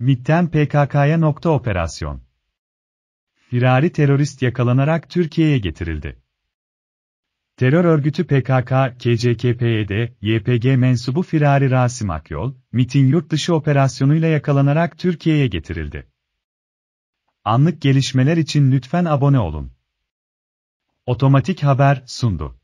MIT'ten PKK'ya nokta operasyon. Firari terörist yakalanarak Türkiye'ye getirildi. Terör örgütü PKK, KCKP'de, YPG mensubu Firari Rasim Akyol, MIT'in yurt dışı operasyonuyla yakalanarak Türkiye'ye getirildi. Anlık gelişmeler için lütfen abone olun. Otomatik Haber sundu.